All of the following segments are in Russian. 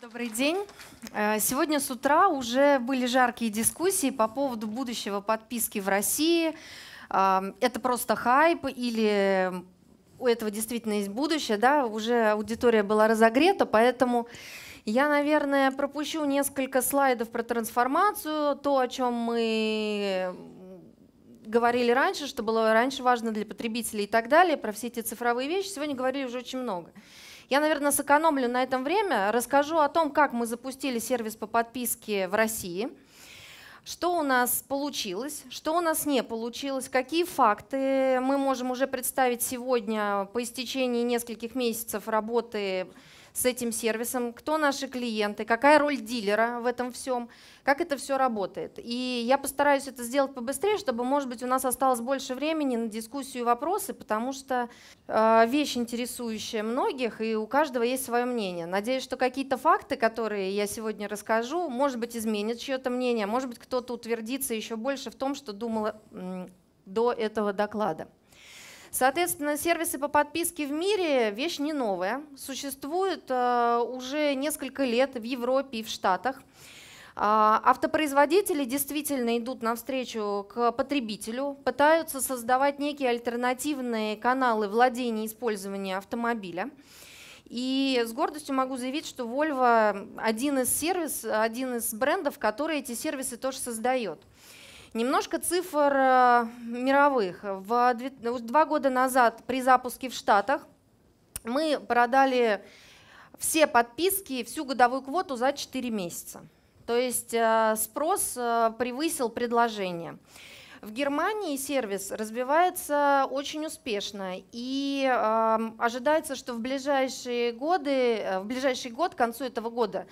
добрый день. Э, сегодня с утра уже были жаркие дискуссии по поводу будущего подписки в России. Э, это просто хайп или у этого действительно есть будущее, да, уже аудитория была разогрета, поэтому я, наверное, пропущу несколько слайдов про трансформацию, то, о чем мы говорили раньше, что было раньше важно для потребителей и так далее, про все эти цифровые вещи, сегодня говорили уже очень много. Я, наверное, сэкономлю на этом время, расскажу о том, как мы запустили сервис по подписке в России, что у нас получилось, что у нас не получилось, какие факты мы можем уже представить сегодня по истечении нескольких месяцев работы с этим сервисом, кто наши клиенты, какая роль дилера в этом всем, как это все работает. И я постараюсь это сделать побыстрее, чтобы, может быть, у нас осталось больше времени на дискуссию и вопросы, потому что э, вещь интересующая многих, и у каждого есть свое мнение. Надеюсь, что какие-то факты, которые я сегодня расскажу, может быть, изменят чье-то мнение, а может быть, кто-то утвердится еще больше в том, что думала до этого доклада. Соответственно, сервисы по подписке в мире – вещь не новая. Существуют э, уже несколько лет в Европе и в Штатах. А, автопроизводители действительно идут навстречу к потребителю, пытаются создавать некие альтернативные каналы владения и использования автомобиля. И с гордостью могу заявить, что Volvo один из сервис, один из брендов, который эти сервисы тоже создает. Немножко цифр э, мировых. В ну, два года назад при запуске в Штатах мы продали все подписки, всю годовую квоту за 4 месяца. То есть э, спрос э, превысил предложение. В Германии сервис развивается очень успешно, и э, ожидается, что в ближайшие годы, в ближайший год, к концу этого года,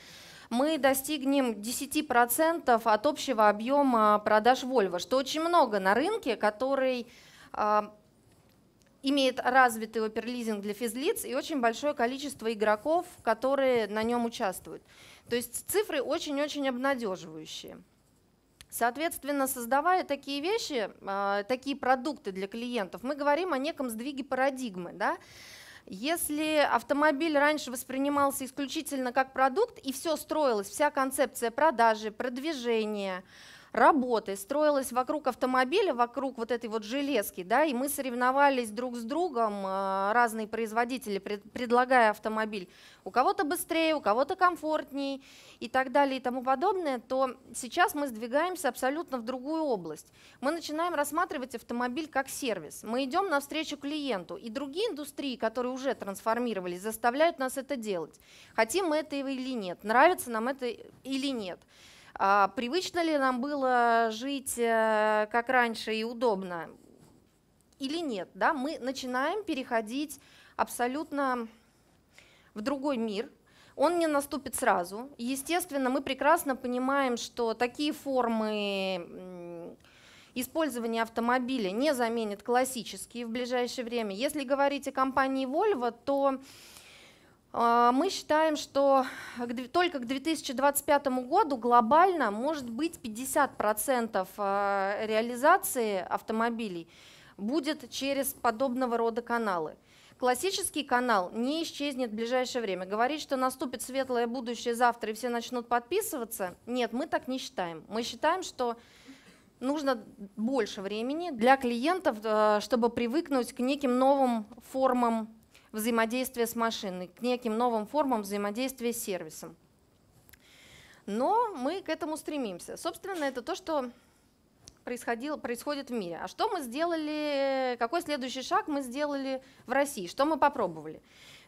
мы достигнем 10% от общего объема продаж Volvo, что очень много на рынке, который а, имеет развитый оперлизинг для физлиц и очень большое количество игроков, которые на нем участвуют. То есть цифры очень-очень обнадеживающие. Соответственно, создавая такие вещи, а, такие продукты для клиентов, мы говорим о неком сдвиге парадигмы. Да? Если автомобиль раньше воспринимался исключительно как продукт, и все строилось, вся концепция продажи, продвижения, работы строилась вокруг автомобиля, вокруг вот этой вот железки, да, и мы соревновались друг с другом, а, разные производители, предлагая автомобиль у кого-то быстрее, у кого-то комфортней и так далее и тому подобное, то сейчас мы сдвигаемся абсолютно в другую область. Мы начинаем рассматривать автомобиль как сервис. Мы идем навстречу клиенту, и другие индустрии, которые уже трансформировались, заставляют нас это делать. Хотим мы это или нет, нравится нам это или нет. А, привычно ли нам было жить э, как раньше и удобно? Или нет? Да? Мы начинаем переходить абсолютно в другой мир, он не наступит сразу. Естественно, мы прекрасно понимаем, что такие формы использования автомобиля не заменят классические в ближайшее время. Если говорить о компании Volvo, то а, мы считаем, что только к 2025 году глобально может быть 50% а, реализации автомобилей будет через подобного рода каналы. Классический канал не исчезнет в ближайшее время. Говорить, что наступит светлое будущее завтра и все начнут подписываться, нет, мы так не считаем. Мы считаем, что нужно больше времени для клиентов, а, чтобы привыкнуть к неким новым формам взаимодействия с машиной, к неким новым формам взаимодействия с сервисом. Но мы к этому стремимся. Собственно, это то, что происходило, происходит в мире. А что мы сделали, какой следующий шаг мы сделали в России, что мы попробовали?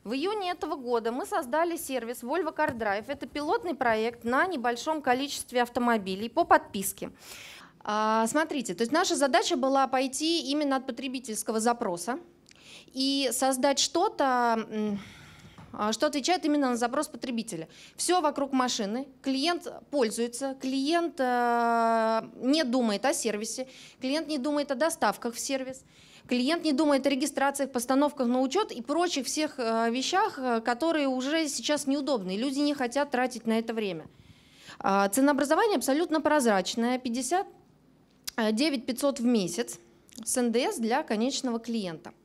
В июне этого года мы создали сервис Volvo Car Drive. Это пилотный проект на небольшом количестве автомобилей по подписке. А, смотрите, то есть наша задача была пойти именно от потребительского запроса, и создать что-то, а, что отвечает именно на запрос потребителя. Все вокруг машины, клиент пользуется, клиент э, не думает о сервисе, клиент не думает о доставках в сервис, клиент не думает о регистрациях, постановках на учет и прочих всех э, вещах, э, которые уже сейчас неудобны, люди не хотят тратить на это время. А, ценообразование абсолютно прозрачное, 59 500 в месяц с НДС для конечного клиента –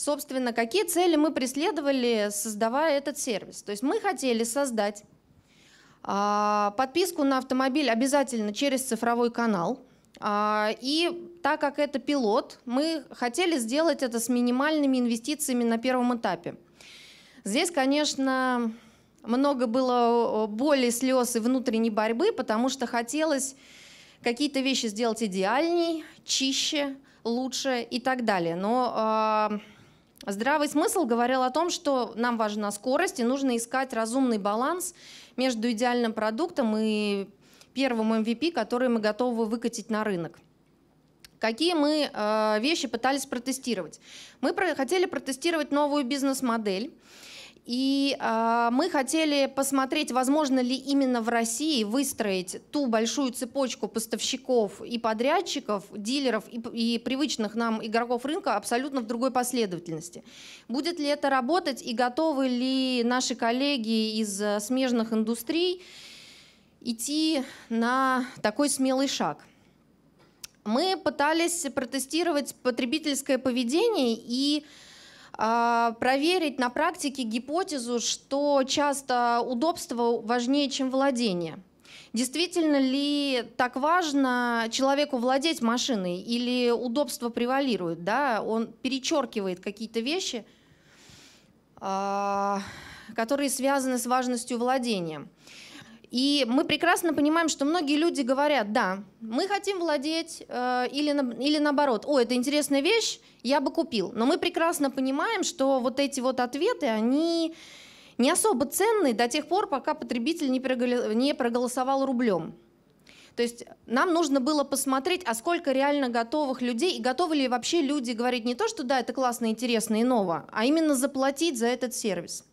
собственно, какие цели мы преследовали, создавая этот сервис. То есть мы хотели создать а, подписку на автомобиль обязательно через цифровой канал. А, и так как это пилот, мы хотели сделать это с минимальными инвестициями на первом этапе. Здесь, конечно, много было боли, слез и внутренней борьбы, потому что хотелось какие-то вещи сделать идеальней, чище, лучше и так далее. Но а, Здравый смысл говорил о том, что нам важна скорость и нужно искать разумный баланс между идеальным продуктом и первым MVP, который мы готовы выкатить на рынок. Какие мы э, вещи пытались протестировать? Мы хотели протестировать новую бизнес-модель. И э, мы хотели посмотреть, возможно ли именно в России выстроить ту большую цепочку поставщиков и подрядчиков, дилеров и, и привычных нам игроков рынка абсолютно в другой последовательности. Будет ли это работать и готовы ли наши коллеги из э, смежных индустрий идти на такой смелый шаг? Мы пытались протестировать потребительское поведение и а, проверить на практике гипотезу, что часто удобство важнее, чем владение. Действительно ли так важно человеку владеть машиной или удобство превалирует? Да? Он перечеркивает какие-то вещи, а, которые связаны с важностью владения. И мы прекрасно понимаем, что многие люди говорят, да, мы хотим владеть, э, или, на, или наоборот, о, это интересная вещь, я бы купил. Но мы прекрасно понимаем, что вот эти вот ответы, они не особо ценны до тех пор, пока потребитель не проголосовал рублем. То есть нам нужно было посмотреть, а сколько реально готовых людей, и готовы ли вообще люди говорить не то, что да, это классно, интересно и ново, а именно заплатить за этот сервис.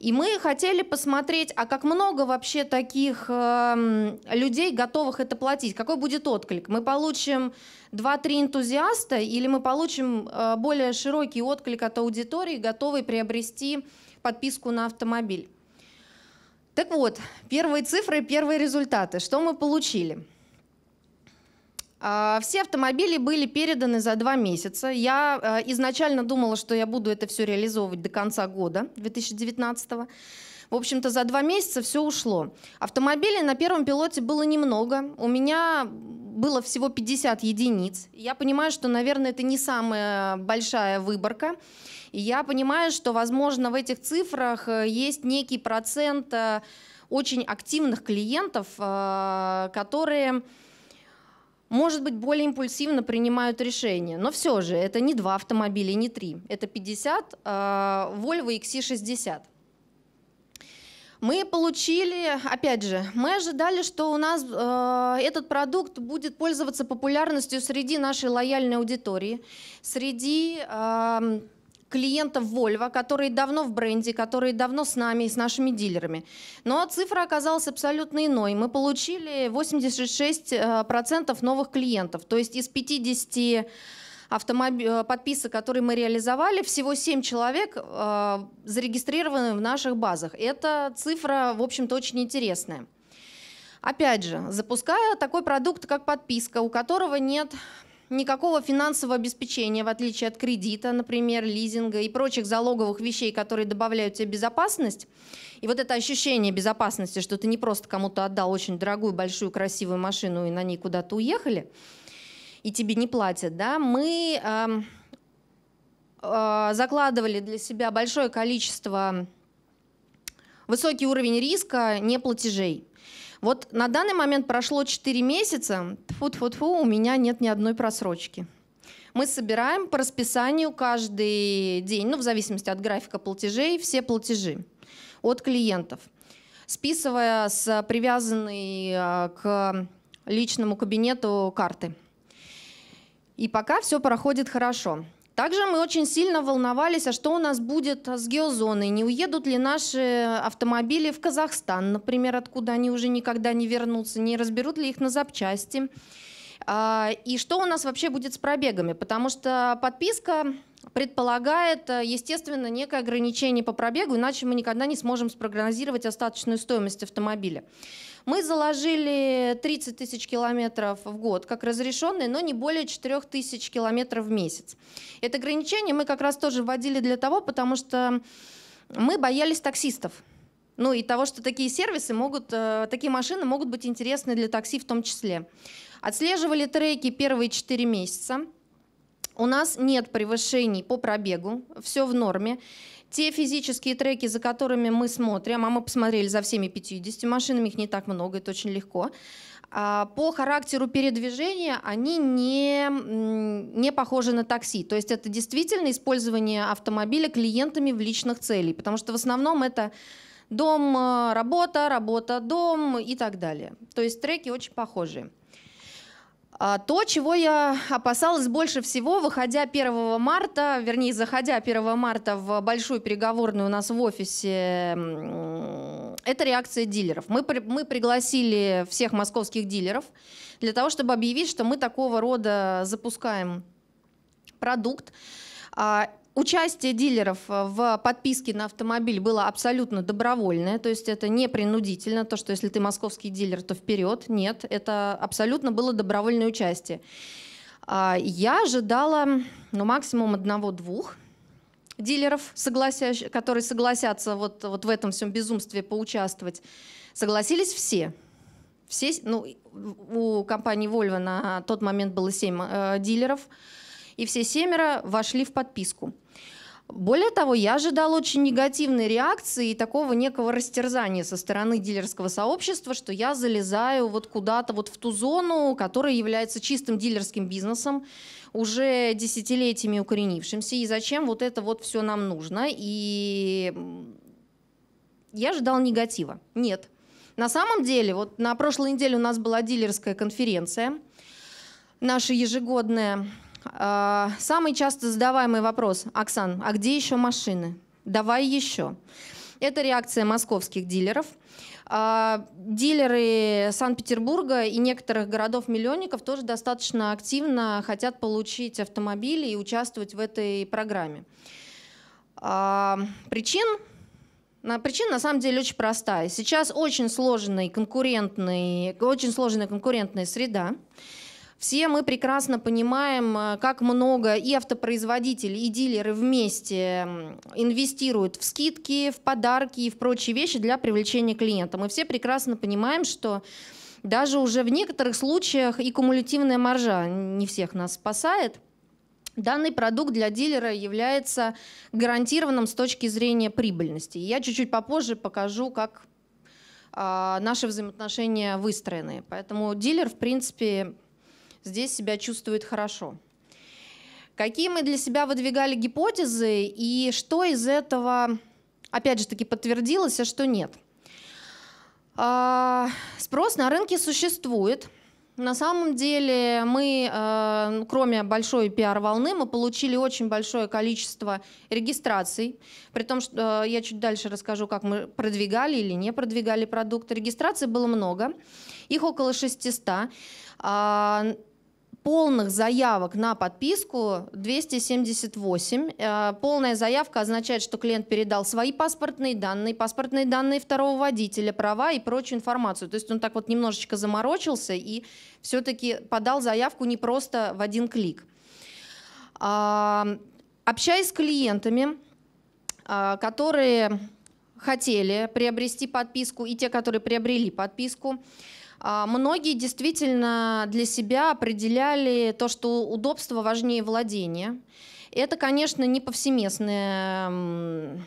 И мы хотели посмотреть, а как много вообще таких э, людей, готовых это платить, какой будет отклик. Мы получим 2-3 энтузиаста или мы получим э, более широкий отклик от аудитории, готовой приобрести подписку на автомобиль. Так вот, первые цифры, первые результаты. Что мы получили? А, все автомобили были переданы за два месяца. Я э, изначально думала, что я буду это все реализовывать до конца года 2019 года. В общем-то, за два месяца все ушло. Автомобилей на первом пилоте было немного. У меня было всего 50 единиц. Я понимаю, что, наверное, это не самая большая выборка. И я понимаю, что, возможно, в этих цифрах э, есть некий процент э, очень активных клиентов, которые может быть, более импульсивно принимают решения. Но все же, это не два автомобиля, не три. Это 50 э, а, Volvo XC60. Мы получили, опять же, мы ожидали, что у нас э, этот продукт будет пользоваться популярностью среди нашей лояльной аудитории, среди э, клиентов Volvo, которые давно в бренде, которые давно с нами и с нашими дилерами. Но цифра оказалась абсолютно иной. Мы получили 86% э, новых клиентов. То есть из 50 э, э, подписок, которые мы реализовали, всего 7 человек э, зарегистрированы в наших базах. Эта цифра, в общем-то, очень интересная. Опять же, запуская такой продукт, как подписка, у которого нет Никакого финансового обеспечения, в отличие от кредита, например, лизинга и прочих залоговых вещей, которые добавляют тебе безопасность. И вот это ощущение безопасности, что ты не просто кому-то отдал очень дорогую, большую, красивую машину и на ней куда-то уехали, и тебе не платят, да, мы э, э, закладывали для себя большое количество высокий уровень риска неплатежей. Вот на данный момент прошло 4 месяца, фу фу фу у меня нет ни одной просрочки. Мы собираем по расписанию каждый день, ну, в зависимости от графика платежей, все платежи от клиентов. Списывая с привязанной а, к личному кабинету карты. И пока все проходит хорошо. Также мы очень сильно волновались, а что у нас будет с геозоной, не уедут ли наши автомобили в Казахстан, например, откуда они уже никогда не вернутся, не разберут ли их на запчасти. А, и что у нас вообще будет с пробегами, потому что подписка предполагает, естественно, некое ограничение по пробегу, иначе мы никогда не сможем спрогнозировать остаточную стоимость автомобиля. Мы заложили 30 тысяч километров в год как разрешенные, но не более 4 тысяч километров в месяц. Это ограничение мы как раз тоже вводили для того, потому что мы боялись таксистов. Ну и того, что такие сервисы могут, э, такие машины могут быть интересны для такси в том числе. Отслеживали треки первые 4 месяца. У нас нет превышений по пробегу, все в норме. Те физические треки, за которыми мы смотрим, а мы посмотрели за всеми 50 машинами, их не так много, это очень легко, а, по характеру передвижения они не, не похожи на такси. То есть это действительно использование автомобиля клиентами в личных целях, потому что в основном это дом, э, работа, работа, дом и так далее. То есть треки очень похожие. А, то, чего я опасалась больше всего, выходя 1 марта, вернее, заходя 1 марта в большую переговорную у нас в офисе, это реакция дилеров. Мы, мы пригласили всех московских дилеров для того, чтобы объявить, что мы такого рода запускаем продукт. А, Участие дилеров э, в подписке на автомобиль было абсолютно добровольное, то есть это не принудительно, то, что если ты московский дилер, то вперед. Нет, это абсолютно было добровольное участие. А, я ожидала ну, максимум одного-двух дилеров, которые согласятся вот, вот в этом всем безумстве поучаствовать. Согласились все. Все, ну, у компании Volvo на тот момент было семь э, дилеров. дилеров и все семеро вошли в подписку. Более того, я ожидал очень негативной реакции и такого некого растерзания со стороны дилерского сообщества, что я залезаю вот куда-то вот в ту зону, которая является чистым дилерским бизнесом, уже десятилетиями укоренившимся, и зачем вот это вот все нам нужно. И я ожидал негатива. Нет. На самом деле, вот на прошлой неделе у нас была дилерская конференция, наша ежегодная, а, самый часто задаваемый вопрос, Оксан, а где еще машины? Давай еще. Это реакция московских дилеров. А, дилеры Санкт-Петербурга и некоторых городов-миллионников тоже достаточно активно хотят получить автомобили и участвовать в этой программе. А, причин Причина на самом деле очень простая. Сейчас очень сложная конкурентная, очень сложная конкурентная среда. Все мы прекрасно понимаем, э, как много и автопроизводители, и дилеры вместе инвестируют в скидки, в подарки и в прочие вещи для привлечения клиента. Мы все прекрасно понимаем, что даже уже в некоторых случаях и кумулятивная маржа не всех нас спасает. Данный продукт для дилера является гарантированным с точки зрения прибыльности. Я чуть-чуть попозже покажу, как а, наши взаимоотношения выстроены. Поэтому дилер, в принципе, здесь себя чувствует хорошо. Какие мы для себя выдвигали гипотезы и что из этого, опять же таки, подтвердилось, а что нет? А, спрос на рынке существует. На самом деле мы, а, кроме большой пиар-волны, мы получили очень большое количество регистраций. При том, что а, я чуть дальше расскажу, как мы продвигали или не продвигали продукт. Регистраций было много, их около 600 полных заявок на подписку 278. Э, полная заявка означает, что клиент передал свои паспортные данные, паспортные данные второго водителя, права и прочую информацию. То есть он так вот немножечко заморочился и все-таки подал заявку не просто в один клик. А, общаясь с клиентами, а, которые хотели приобрести подписку и те, которые приобрели подписку, а, многие действительно для себя определяли то, что удобство важнее владения. Это, конечно, не повсеместная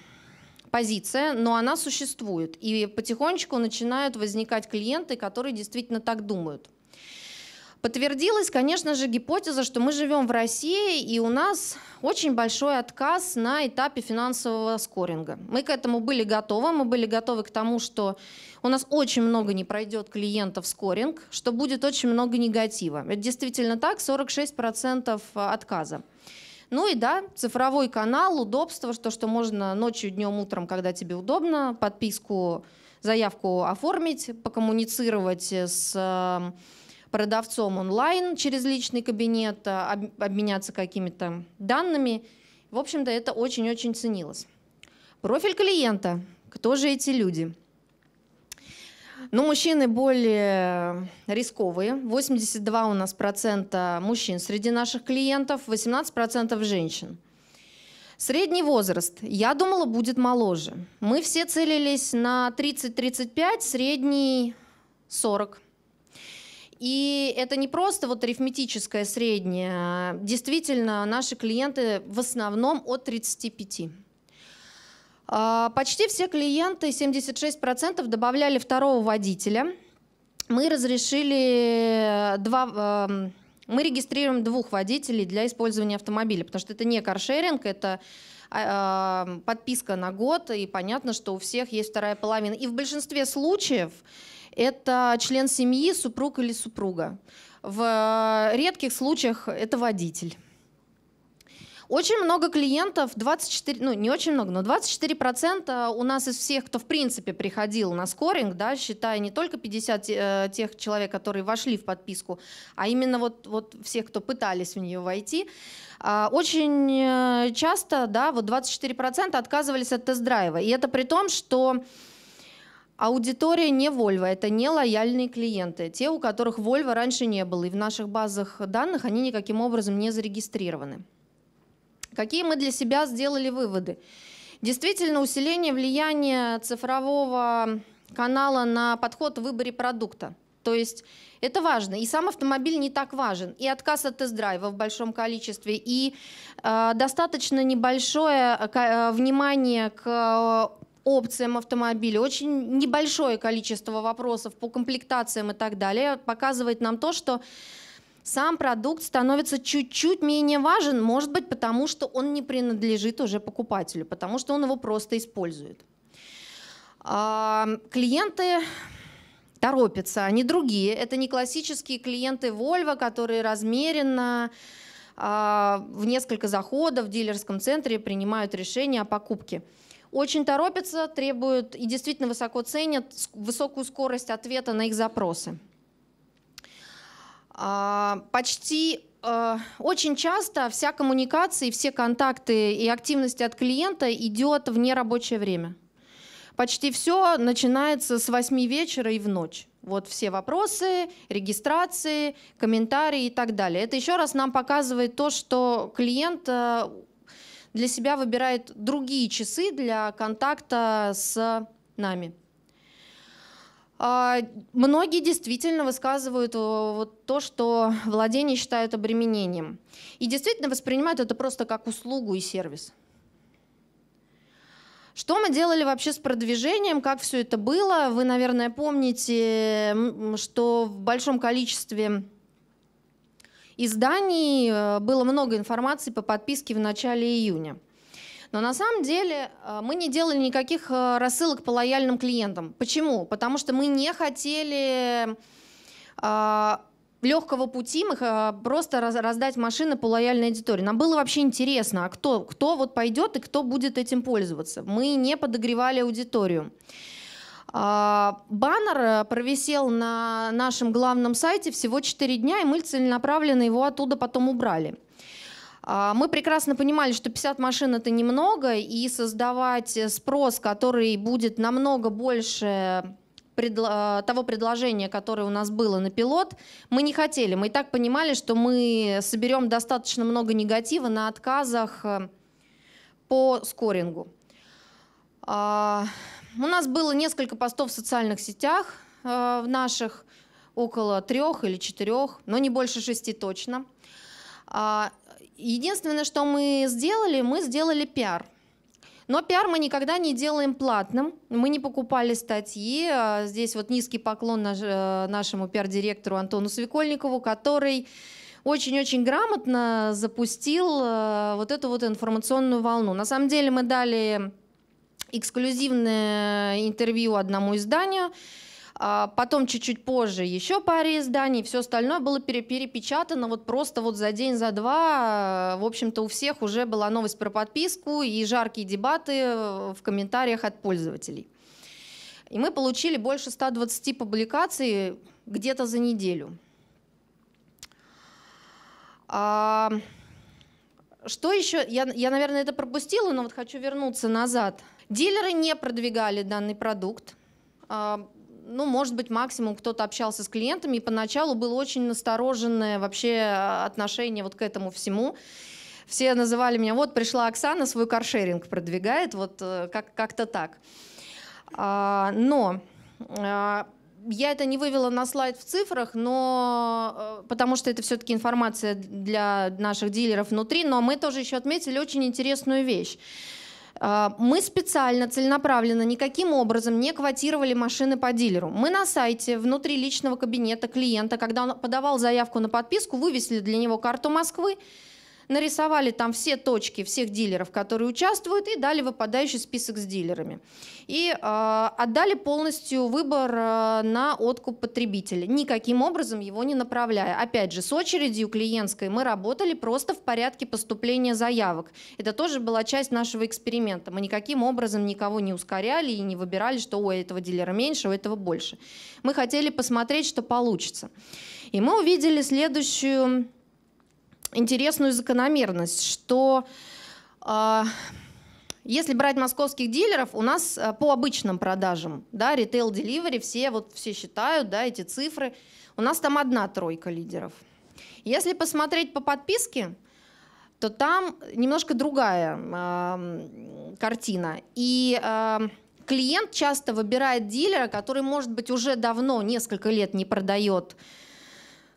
позиция, но она существует. И потихонечку начинают возникать клиенты, которые действительно так думают. Подтвердилась, конечно же, гипотеза, что мы живем в России, и у нас очень большой отказ на этапе финансового скоринга. Мы к этому были готовы, мы были готовы к тому, что у нас очень много не пройдет клиентов скоринг, что будет очень много негатива. Это действительно так, 46% отказа. Ну и да, цифровой канал, удобство, то, что можно ночью, днем, утром, когда тебе удобно, подписку, заявку оформить, покоммуницировать с э, продавцом онлайн через личный кабинет, а, обменяться какими-то данными. В общем-то, это очень-очень ценилось. Профиль клиента. Кто же эти люди? Ну, мужчины более рисковые. 82 у нас процента мужчин среди наших клиентов, 18 процентов женщин. Средний возраст, я думала, будет моложе. Мы все целились на 30-35, средний 40. И это не просто вот арифметическое среднее. Действительно, наши клиенты в основном от 35. А, почти все клиенты, 76%, добавляли второго водителя. Мы разрешили два... Эм, мы регистрируем двух водителей для использования автомобиля, потому что это не каршеринг, это а, эм, подписка на год, и понятно, что у всех есть вторая половина. И в большинстве случаев это член семьи, супруг или супруга. В э, редких случаях это водитель. Очень много клиентов, 24, ну не очень много, но 24% у нас из всех, кто в принципе приходил на скоринг, да, считая не только 50 э, тех человек, которые вошли в подписку, а именно вот, вот всех, кто пытались в нее войти, а, очень э, часто, да, вот 24% отказывались от тест-драйва. И это при том, что Аудитория не Volvo, это не лояльные клиенты, те, у которых Volvo раньше не было, и в наших базах данных они никаким образом не зарегистрированы. Какие мы для себя сделали выводы? Действительно, усиление влияния цифрового канала на подход в выборе продукта. То есть это важно. И сам автомобиль не так важен. И отказ от тест-драйва в большом количестве, и э, достаточно небольшое э, э, внимание к э, опциям автомобиля, очень небольшое количество вопросов по комплектациям и так далее, показывает нам то, что сам продукт становится чуть-чуть менее важен, может быть, потому что он не принадлежит уже покупателю, потому что он его просто использует. А, клиенты торопятся, они другие. Это не классические клиенты Volvo, которые размеренно а, в несколько заходов в дилерском центре принимают решение о покупке очень торопятся, требуют и действительно высоко ценят высокую скорость ответа на их запросы. А, почти э, очень часто вся коммуникация все контакты и активность от клиента идет в нерабочее время. Почти все начинается с 8 вечера и в ночь. Вот все вопросы, регистрации, комментарии и так далее. Это еще раз нам показывает то, что клиент э, для себя выбирает другие часы для контакта с нами. А, многие действительно высказывают э, вот то, что владение считают обременением. И действительно воспринимают это просто как услугу и сервис. Что мы делали вообще с продвижением, как все это было? Вы, наверное, помните, что в большом количестве изданий э, было много информации по подписке в начале июня. Но на самом деле э, мы не делали никаких э, рассылок по лояльным клиентам. Почему? Потому что мы не хотели легкого пути мы просто раздать машины по лояльной аудитории. Нам было вообще интересно, а кто, кто вот пойдет и кто будет этим пользоваться. Мы не подогревали аудиторию. А, баннер э, провисел на нашем главном сайте всего 4 дня, и мы целенаправленно его оттуда потом убрали. А, мы прекрасно понимали, что 50 машин это немного, и создавать э, спрос, который будет намного больше э, того предложения, которое у нас было на пилот, мы не хотели. Мы и так понимали, что мы соберем достаточно много негатива на отказах по скорингу. А, у нас было несколько постов в социальных сетях э, в наших, около трех или четырех, но не больше шести точно. А, единственное, что мы сделали, мы сделали пиар. Но пиар мы никогда не делаем платным. Мы не покупали статьи. А здесь вот низкий поклон наш, э, нашему пиар-директору Антону Свекольникову, который очень-очень грамотно запустил э, вот эту вот информационную волну. На самом деле мы дали эксклюзивное интервью одному изданию, а, Потом чуть-чуть позже еще паре изданий, все остальное было перепечатано вот просто вот за день, за два. В общем-то, у всех уже была новость про подписку и жаркие дебаты э, в комментариях от пользователей. И мы получили больше 120 публикаций где-то за неделю. А... Что еще? Я, я, наверное, это пропустила, но вот хочу вернуться назад Дилеры не продвигали данный продукт. А, ну, может быть, максимум кто-то общался с клиентами, и поначалу было очень настороженное вообще а, отношение вот к этому всему все называли меня, вот пришла Оксана, свой каршеринг продвигает, вот э, как- то так. А, но я это не вывела на слайд в цифрах, но э, потому что это все-таки информация для наших дилеров внутри, но мы тоже еще отметили очень интересную вещь. А, мы специально, целенаправленно, никаким образом не квотировали машины по дилеру. Мы на сайте, внутри личного кабинета клиента, когда он подавал заявку на подписку, вывесили для него карту Москвы, нарисовали там все точки всех дилеров, которые участвуют, и дали выпадающий список с дилерами. И э, отдали полностью выбор э, на откуп потребителя, никаким образом его не направляя. Опять же, с очередью клиентской мы работали просто в порядке поступления заявок. Это тоже была часть нашего эксперимента. Мы никаким образом никого не ускоряли и не выбирали, что у этого дилера меньше, у этого больше. Мы хотели посмотреть, что получится. И мы увидели следующую интересную закономерность, что э, если брать московских дилеров, у нас а, по обычным продажам, да, ритейл деливери все, вот, все считают да, эти цифры, у нас там одна тройка лидеров. Если посмотреть по подписке, то там немножко другая э, картина. И э, клиент часто выбирает дилера, который, может быть, уже давно, несколько лет не продает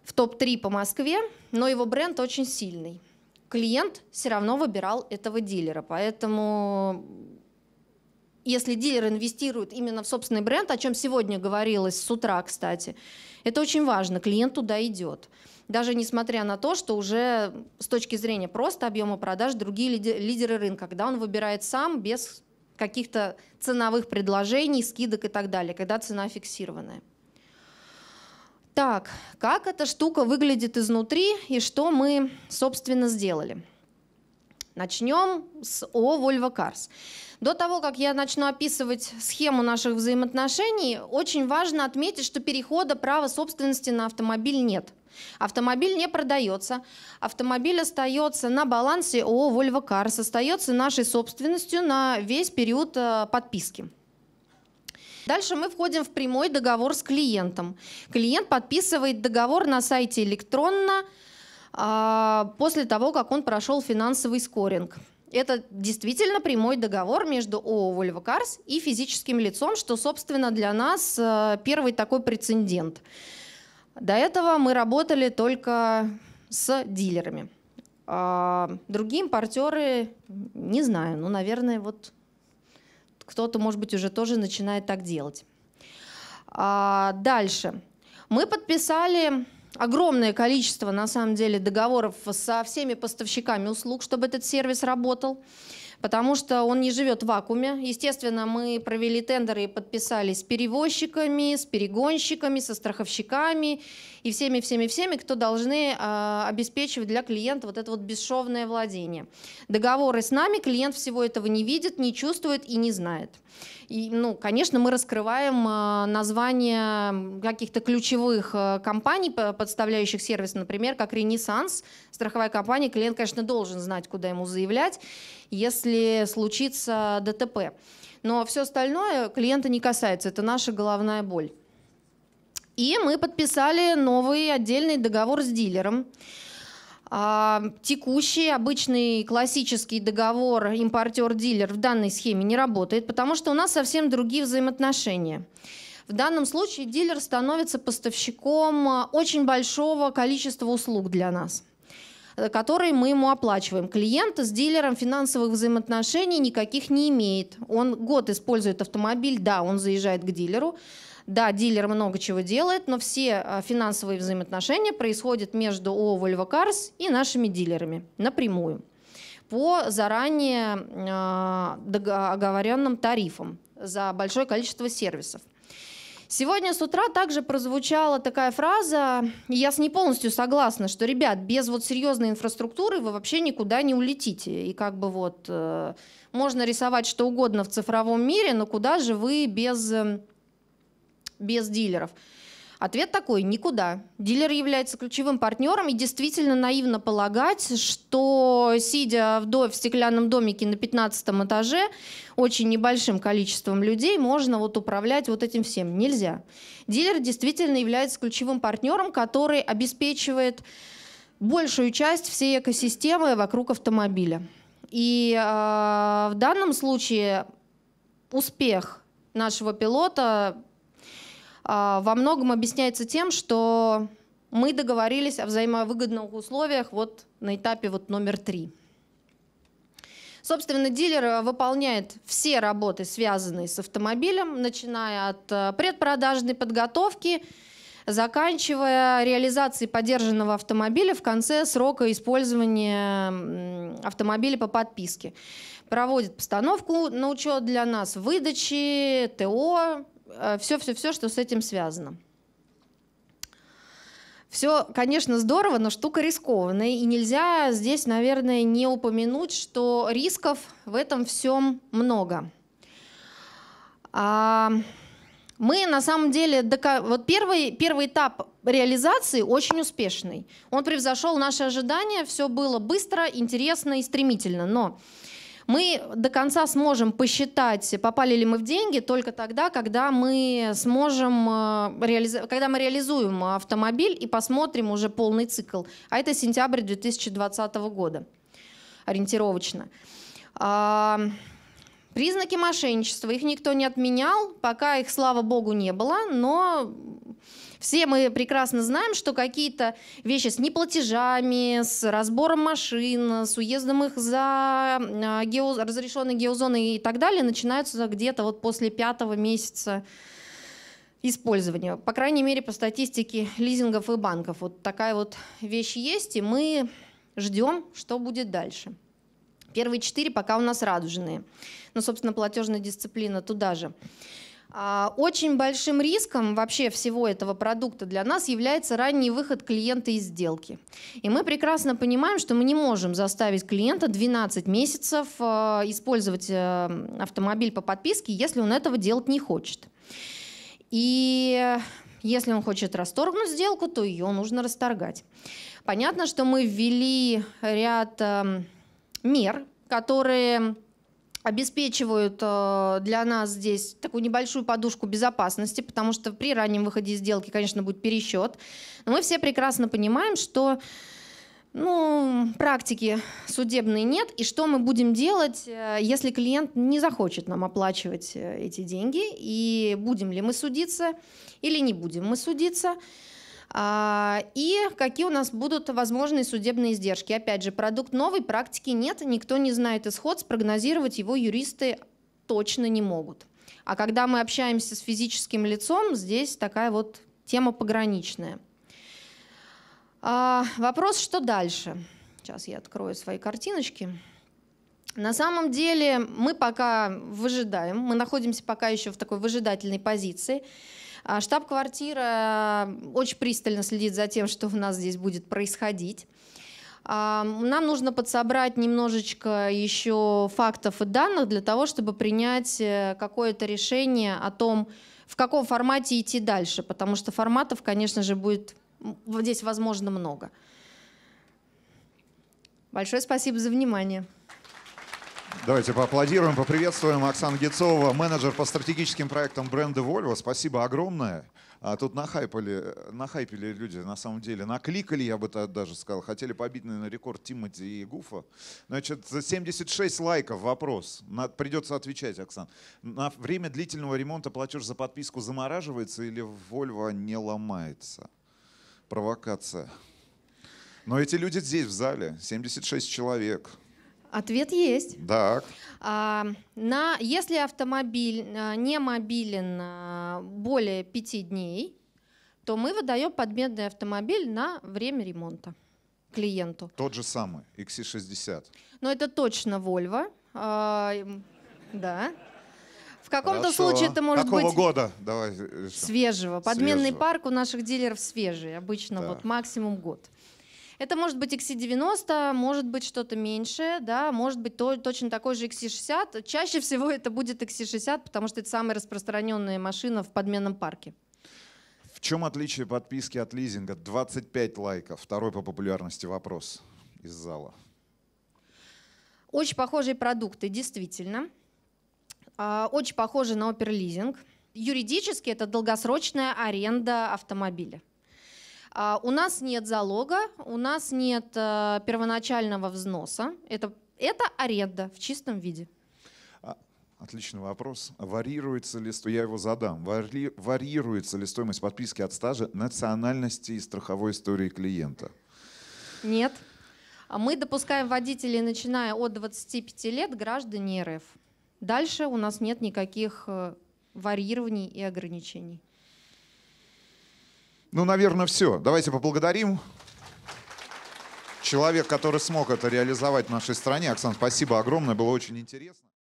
в топ-3 по Москве, но его бренд очень сильный. Клиент все равно выбирал этого дилера, поэтому если дилер инвестирует именно в собственный бренд, о чем сегодня говорилось с утра, кстати, это очень важно, клиент туда идет. Даже несмотря на то, что уже с точки зрения просто объема продаж другие лидеры рынка, когда он выбирает сам без каких-то ценовых предложений, скидок и так далее, когда цена фиксированная. Так, как эта штука выглядит изнутри и что мы, собственно, сделали? Начнем с О «Вольво Карс». До того, как я начну описывать схему наших взаимоотношений, очень важно отметить, что перехода права собственности на автомобиль нет. Автомобиль не продается, автомобиль остается на балансе ООО «Вольво Карс», остается нашей собственностью на весь период э, подписки. Дальше мы входим в прямой договор с клиентом. Клиент подписывает договор на сайте электронно а, после того, как он прошел финансовый скоринг. Это действительно прямой договор между ООО «Вольво Карс» и физическим лицом, что, собственно, для нас э, первый такой прецедент. До этого мы работали только с дилерами. А, другие импортеры, не знаю, ну, наверное, вот кто-то, может быть, уже тоже начинает так делать. А, дальше. Мы подписали огромное количество, на самом деле, договоров со всеми поставщиками услуг, чтобы этот сервис работал, потому что он не живет в вакууме. Естественно, мы провели тендеры и подписали с перевозчиками, с перегонщиками, со страховщиками и всеми-всеми-всеми, кто должны э, обеспечивать для клиента вот это вот бесшовное владение. Договоры с нами клиент всего этого не видит, не чувствует и не знает. И, ну, конечно, мы раскрываем э, названия каких-то ключевых э, компаний, подставляющих сервис, например, как Ренессанс страховая компания, клиент, конечно, должен знать, куда ему заявлять, если случится ДТП. Но все остальное клиента не касается, это наша головная боль. И мы подписали новый отдельный договор с дилером. А, текущий обычный классический договор импортер-дилер в данной схеме не работает, потому что у нас совсем другие взаимоотношения. В данном случае дилер становится поставщиком а, очень большого количества услуг для нас э, которые мы ему оплачиваем. Клиент с дилером финансовых взаимоотношений никаких не имеет. Он год использует автомобиль, да, он заезжает к дилеру, да, дилер много чего делает, но все а, финансовые взаимоотношения происходят между ООО «Вольво Карс» и нашими дилерами напрямую по заранее а, оговоренным тарифам за большое количество сервисов. Сегодня с утра также прозвучала такая фраза, и я с ней полностью согласна, что, ребят, без вот серьезной инфраструктуры вы вообще никуда не улетите. И как бы вот э, можно рисовать что угодно в цифровом мире, но куда же вы без эм, без дилеров? Ответ такой – никуда. Дилер является ключевым партнером, и действительно наивно полагать, что, сидя вдоль в стеклянном домике на 15 этаже, очень небольшим количеством людей можно вот управлять вот этим всем. Нельзя. Дилер действительно является ключевым партнером, который обеспечивает большую часть всей экосистемы вокруг автомобиля. И э, в данном случае успех нашего пилота а, во многом объясняется тем, что мы договорились о взаимовыгодных условиях вот на этапе вот номер три. Собственно, дилер э, выполняет все работы, связанные с автомобилем, начиная от э, предпродажной подготовки, заканчивая реализацией поддержанного автомобиля в конце срока использования автомобиля по подписке. Проводит постановку на учет для нас, выдачи, ТО, Э, все-все-все, что с этим связано. Все, конечно, здорово, но штука рискованная. И нельзя здесь, наверное, не упомянуть, что рисков в этом всем много. А мы на самом деле, вот первый, первый этап реализации очень успешный. Он превзошел наши ожидания, все было быстро, интересно и стремительно. Но мы до конца сможем посчитать, попали ли мы в деньги только тогда, когда мы сможем, э, когда мы реализуем автомобиль и посмотрим уже полный цикл. А это сентябрь 2020 года ориентировочно. А, признаки мошенничества, их никто не отменял, пока их, слава богу, не было, но все мы прекрасно знаем, что какие-то вещи с неплатежами, с разбором машин, с уездом их за а, гео... разрешенной геозоны и так далее начинаются где-то вот после пятого месяца использования. По крайней мере, по статистике лизингов и банков. Вот такая вот вещь есть, и мы ждем, что будет дальше. Первые четыре пока у нас радужные. Но, ну, собственно, платежная дисциплина туда же. А, очень большим риском вообще всего этого продукта для нас является ранний выход клиента из сделки. И мы прекрасно понимаем, что мы не можем заставить клиента 12 месяцев э, использовать э, автомобиль по подписке, если он этого делать не хочет. И если он хочет расторгнуть сделку, то ее нужно расторгать. Понятно, что мы ввели ряд эм, мер, которые обеспечивают э, для нас здесь такую небольшую подушку безопасности, потому что при раннем выходе сделки, конечно, будет пересчет. Но мы все прекрасно понимаем, что ну, практики судебной нет, и что мы будем делать, э, если клиент не захочет нам оплачивать э, эти деньги, и будем ли мы судиться или не будем мы судиться. А, и какие у нас будут возможные судебные издержки. Опять же, продукт новый, практики нет, никто не знает исход, спрогнозировать его юристы точно не могут. А когда мы общаемся с физическим лицом, здесь такая вот тема пограничная. А, вопрос, что дальше? Сейчас я открою свои картиночки. На самом деле мы пока выжидаем, мы находимся пока еще в такой выжидательной позиции. А штаб-квартира очень пристально следит за тем, что у нас здесь будет происходить. А, нам нужно подсобрать немножечко еще фактов и данных для того, чтобы принять э, какое-то решение о том, в каком формате идти дальше, потому что форматов, конечно же, будет здесь, возможно, много. Большое спасибо за внимание. Давайте поаплодируем, поприветствуем Оксану Гецова, менеджер по стратегическим проектам бренда Volvo. Спасибо огромное. А тут нахайпали, нахайпили люди, на самом деле. Накликали, я бы так даже сказал. Хотели побить на рекорд Тимати и Гуфа. Значит, за 76 лайков вопрос. Надо, придется отвечать, Оксан. На время длительного ремонта платеж за подписку замораживается или Volvo не ломается? Провокация. Но эти люди здесь, в зале. 76 человек. Ответ есть. Так. А, на, если автомобиль э, не мобилен э, более пяти дней, то мы выдаем подменный автомобиль на время ремонта клиенту. Тот же самый, XC60. Но это точно Volvo. А, да. В каком-то случае это может Какого быть... Какого года? Давай. Э, свежего. Подменный свежего. парк у наших дилеров свежий. Обычно да. вот максимум год. Это может быть XC90, может быть что-то меньше, да, может быть то, точно такой же XC60. Чаще всего это будет XC60, потому что это самая распространенная машина в подменном парке. В чем отличие подписки от лизинга? 25 лайков. Второй по популярности вопрос из зала. Очень похожие продукты, действительно. А, очень похожи на оперлизинг. Юридически это долгосрочная аренда автомобиля. А, у нас нет залога, у нас нет э, первоначального взноса. Это, это аренда в чистом виде. А, отличный вопрос. Варьируется ли, я его задам, вари, варьируется ли стоимость подписки от стажа, национальности и страховой истории клиента? Нет. А мы допускаем водителей, начиная от 25 лет, граждане РФ. Дальше у нас нет никаких э, варьирований и ограничений. Ну, наверное, все. Давайте поблагодарим человек, который смог это реализовать в нашей стране. Оксан, спасибо огромное, было очень интересно.